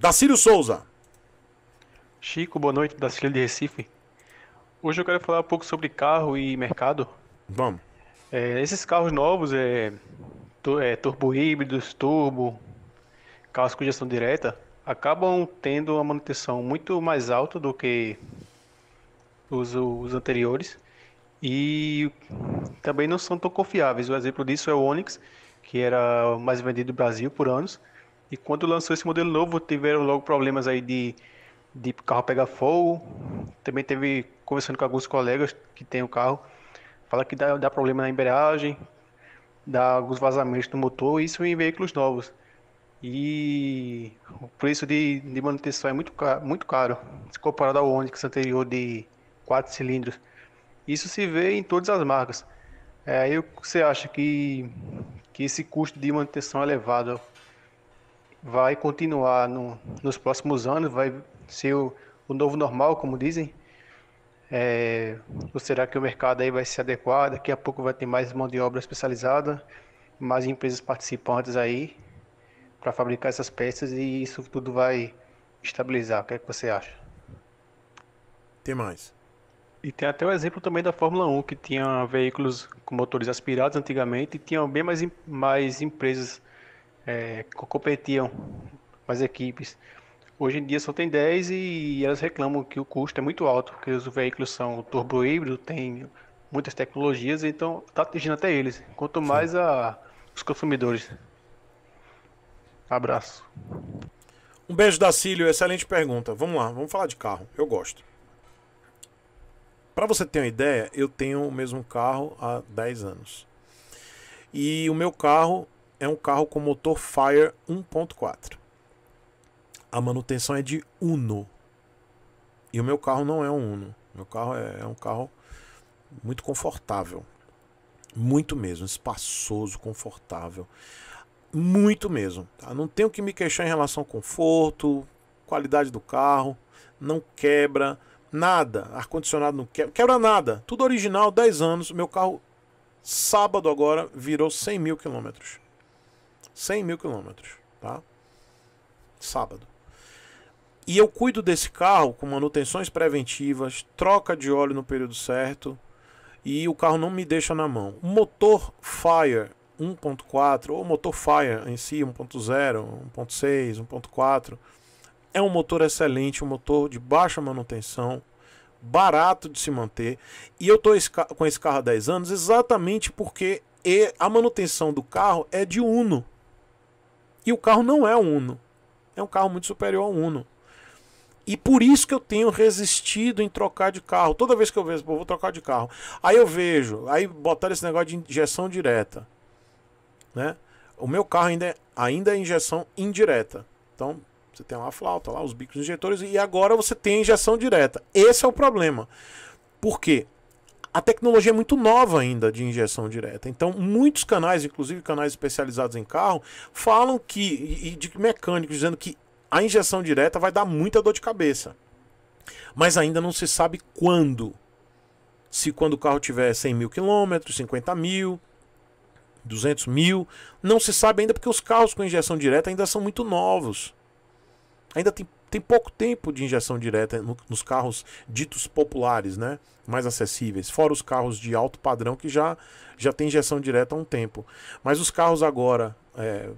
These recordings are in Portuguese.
Dacílio Souza. Chico, boa noite, Dacílio de Recife. Hoje eu quero falar um pouco sobre carro e mercado. Vamos. É, esses carros novos, é, é, turbo híbridos, turbo, carros com injeção direta, acabam tendo uma manutenção muito mais alta do que os, os anteriores e também não são tão confiáveis. O um exemplo disso é o Onix, que era mais vendido no Brasil por anos, e quando lançou esse modelo novo, tiveram logo problemas aí de, de carro pegar fogo. Também teve, conversando com alguns colegas que tem o carro, fala que dá, dá problema na embreagem, dá alguns vazamentos no motor, isso em veículos novos. E o preço de, de manutenção é muito caro, muito caro, se comparado ao Onix anterior de 4 cilindros. Isso se vê em todas as marcas. É, você acha que, que esse custo de manutenção é elevado vai continuar no, nos próximos anos, vai ser o, o novo normal, como dizem? É, ou será que o mercado aí vai se adequar? Daqui a pouco vai ter mais mão de obra especializada, mais empresas participantes aí para fabricar essas peças e isso tudo vai estabilizar. O que é que você acha? Tem mais. E tem até o exemplo também da Fórmula 1, que tinha veículos com motores aspirados antigamente e tinha bem mais, mais empresas é, competiam as equipes. Hoje em dia só tem 10 e elas reclamam que o custo é muito alto, porque os veículos são turbo híbrido, tem muitas tecnologias, então está atingindo até eles, quanto mais a, os consumidores. Abraço. Um beijo da Cílio, excelente pergunta. Vamos lá, vamos falar de carro. Eu gosto. Para você ter uma ideia, eu tenho o mesmo carro há 10 anos. E o meu carro é um carro com motor Fire 1.4. A manutenção é de Uno. E o meu carro não é um Uno. Meu carro é, é um carro muito confortável. Muito mesmo, espaçoso, confortável. Muito mesmo. Tá? Não tenho que me queixar em relação ao conforto, qualidade do carro, não quebra, nada. Ar-condicionado não quebra, quebra nada. Tudo original, 10 anos. Meu carro, sábado agora, virou 100 mil quilômetros. 100 mil quilômetros, tá? Sábado. E eu cuido desse carro com manutenções preventivas, troca de óleo no período certo e o carro não me deixa na mão. O motor Fire 1.4 ou motor Fire em si 1.0, 1.6, 1.4 é um motor excelente, um motor de baixa manutenção, barato de se manter. E eu tô com esse carro há 10 anos exatamente porque a manutenção do carro é de Uno. E o carro não é um Uno. É um carro muito superior ao Uno. E por isso que eu tenho resistido em trocar de carro. Toda vez que eu vejo, pô, vou trocar de carro. Aí eu vejo, aí botaram esse negócio de injeção direta. Né? O meu carro ainda é, ainda é injeção indireta. Então, você tem uma flauta lá, os bicos injetores, e agora você tem injeção direta. Esse é o problema. Por quê? a tecnologia é muito nova ainda de injeção direta. Então, muitos canais, inclusive canais especializados em carro, falam que, e de mecânicos, dizendo que a injeção direta vai dar muita dor de cabeça. Mas ainda não se sabe quando. Se quando o carro tiver 100 mil quilômetros, 50 mil, 200 mil, não se sabe ainda porque os carros com injeção direta ainda são muito novos. Ainda tem tem pouco tempo de injeção direta no, nos carros ditos populares, né? Mais acessíveis, fora os carros de alto padrão que já, já tem injeção direta há um tempo. Mas os carros agora é,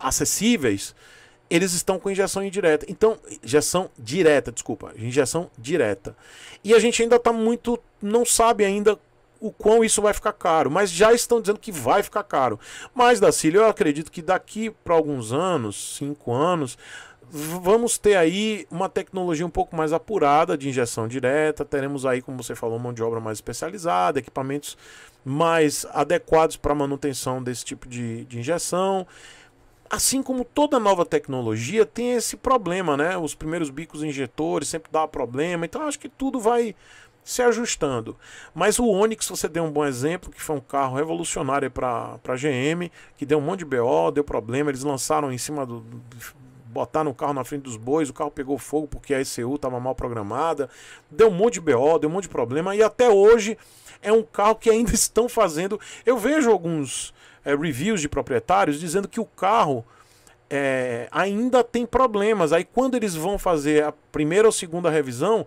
acessíveis, eles estão com injeção indireta. Então, injeção direta, desculpa, injeção direta. E a gente ainda está muito, não sabe ainda o quão isso vai ficar caro, mas já estão dizendo que vai ficar caro. Mas, Dacilio, eu acredito que daqui para alguns anos, cinco anos, vamos ter aí uma tecnologia um pouco mais apurada de injeção direta, teremos aí, como você falou, mão de obra mais especializada, equipamentos mais adequados para manutenção desse tipo de, de injeção. Assim como toda nova tecnologia tem esse problema, né? Os primeiros bicos injetores sempre dá problema, então acho que tudo vai se ajustando. Mas o Onix, você deu um bom exemplo, que foi um carro revolucionário para a GM, que deu um monte de BO, deu problema, eles lançaram em cima do botaram o carro na frente dos bois, o carro pegou fogo porque a ECU estava mal programada, deu um monte de BO, deu um monte de problema, e até hoje é um carro que ainda estão fazendo. Eu vejo alguns é, reviews de proprietários dizendo que o carro é, ainda tem problemas. Aí quando eles vão fazer a primeira ou segunda revisão,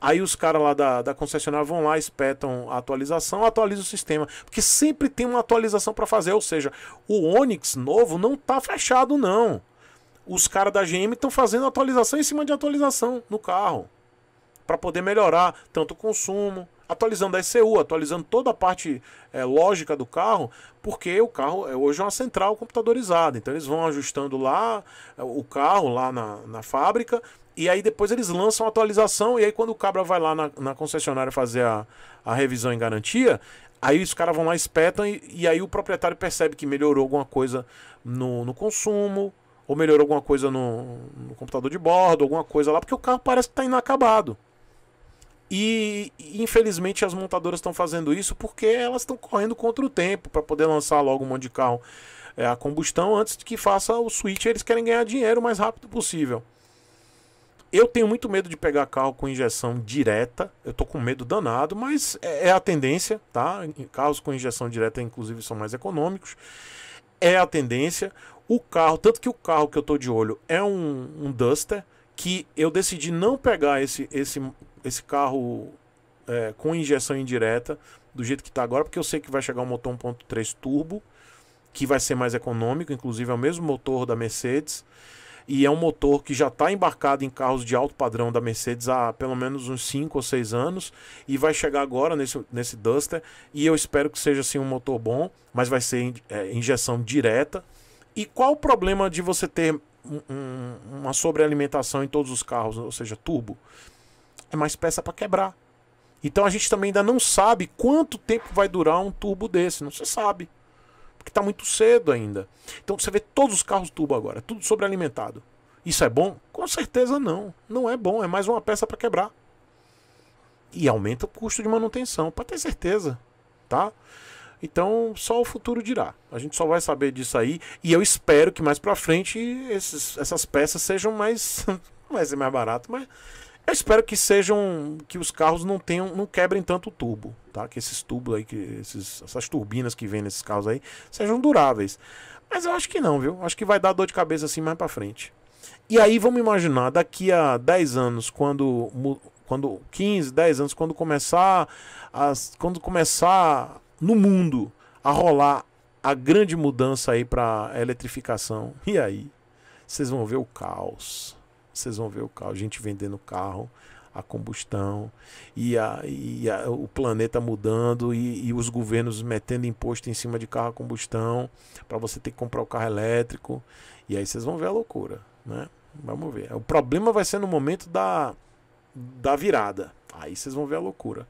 Aí os caras lá da, da concessionária vão lá, espetam a atualização, atualiza o sistema. Porque sempre tem uma atualização para fazer. Ou seja, o Onix novo não tá fechado, não os caras da GM estão fazendo atualização em cima de atualização no carro para poder melhorar tanto o consumo, atualizando a ECU, atualizando toda a parte é, lógica do carro, porque o carro é, hoje é uma central computadorizada, então eles vão ajustando lá é, o carro, lá na, na fábrica, e aí depois eles lançam a atualização, e aí quando o cabra vai lá na, na concessionária fazer a, a revisão em garantia, Aí os caras vão lá, espetam, e, e, aí o proprietário percebe que melhorou alguma coisa no, no consumo, ou melhorou alguma coisa no, no, computador de bordo, alguma coisa lá, porque o carro parece que está inacabado. E infelizmente as montadoras estão fazendo isso porque elas estão correndo contra o tempo para poder lançar logo um monte de carro é, a combustão antes de que faça o switch. Eles querem ganhar dinheiro o mais rápido possível. Eu tenho muito medo de pegar carro com injeção direta. Eu tô com medo danado, mas é, é a tendência, tá? Carros com injeção direta, inclusive, são mais econômicos. É a tendência. O carro, tanto que o carro que eu tô de olho é um, um Duster, que eu decidi não pegar esse, esse, esse carro é, com injeção indireta, do jeito que está agora, porque eu sei que vai chegar um motor 1.3 turbo, que vai ser mais econômico, inclusive é o mesmo motor da Mercedes, e é um motor que já está embarcado em carros de alto padrão da Mercedes há pelo menos uns 5 ou 6 anos, e vai chegar agora nesse, nesse Duster, e eu espero que seja assim um motor bom, mas vai ser é, injeção direta, e qual o problema de você ter um, uma sobrealimentação em todos os carros, ou seja, turbo? É mais peça para quebrar. Então a gente também ainda não sabe quanto tempo vai durar um turbo desse, não se sabe. Porque está muito cedo ainda. Então você vê todos os carros turbo agora, tudo sobrealimentado. Isso é bom? Com certeza não. Não é bom, é mais uma peça para quebrar. E aumenta o custo de manutenção, para ter certeza, tá? Então, só o futuro dirá. A gente só vai saber disso aí. E eu espero que mais pra frente esses, essas peças sejam mais. vai ser mais barato, mas. Eu espero que sejam. que os carros não tenham. não quebrem tanto o tubo, tá? Que esses tubos aí, que esses, essas turbinas que vêm nesses carros aí, sejam duráveis. Mas eu acho que não, viu? Acho que vai dar dor de cabeça assim mais pra frente. E aí vamos imaginar, daqui a 10 anos, quando quando 15, 10 anos, quando começar as, quando começar no mundo a rolar a grande mudança aí para a eletrificação. E aí? Vocês vão ver o caos. Vocês vão ver o caos. Gente vendendo carro a combustão e, a, e a, o planeta mudando e, e, os governos metendo imposto em cima de carro a combustão para você ter que comprar o carro elétrico. E aí vocês vão ver a loucura, né? Vamos ver. O problema vai ser no momento da, da virada. Aí vocês vão ver a loucura.